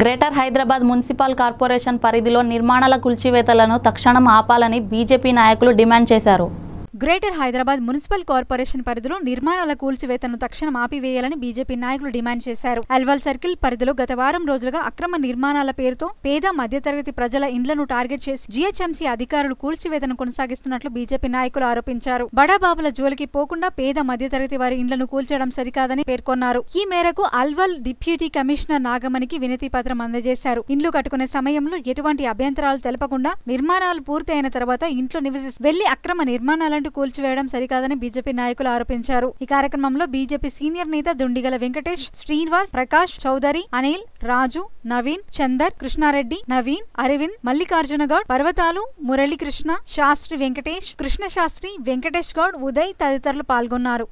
greater Hyderabad municipal corporation పరిధిలో నిర్మాణాల కుల్చివేతలను తక్షణం ఆపాలని బీజేపీ నాయకులు డిమాండ్ చేశారు గ్రేటర్ హైదరాబాద్ మున్సిపల్ కార్పొరేషన్ పరిధిలో నిర్మాణాల కూల్చివేతను తక్షణం ఆపివేయాలని బీజేపీ నాయకులు డిమాండ్ చేశారు అల్వాల్ సర్కిల్ పరిధిలో గత వారం రోజులుగా అక్రమ నిర్మాణాల పేరుతో పేద మధ్యతరగతి ప్రజల ఇండ్లను టార్గెట్ చేసి జీహెచ్ఎంసీ అధికారులు కూల్చివేతను కొనసాగిస్తున్నట్లు బీజేపీ నాయకులు ఆరోపించారు బడాబాబుల జోలికి పోకుండా పేద మధ్యతరగతి వారి ఇండ్లను కూల్చడం సరికాదని పేర్కొన్నారు ఈ మేరకు అల్వల్ డిప్యూటీ కమిషనర్ నాగమణికి వినతి పత్రం అందజేశారు ఇండ్లు కట్టుకునే సమయంలో ఎటువంటి అభ్యంతరాలు తెలపకుండా నిర్మాణాలు పూర్తయిన తర్వాత ఇంట్లో నివసి వెళ్లి అక్రమ నిర్మాణాలను కూల్చివేయడం సరికాదని బీజేపీ నాయకులు ఆరోపించారు ఈ కార్యక్రమంలో బీజేపీ సీనియర్ నేత దుండిగల వెంకటేష్ శ్రీనివాస్ ప్రకాష్ చౌదరి అనిల్ రాజు నవీన్ చందర్ కృష్ణారెడ్డి నవీన్ అరవింద్ మల్లికార్జున గౌడ్ పర్వతాలు మురళీకృష్ణ శాస్త్రి వెంకటేష్ కృష్ణ శాస్త్రి వెంకటేష్ గౌడ్ ఉదయ్ తదితరులు పాల్గొన్నారు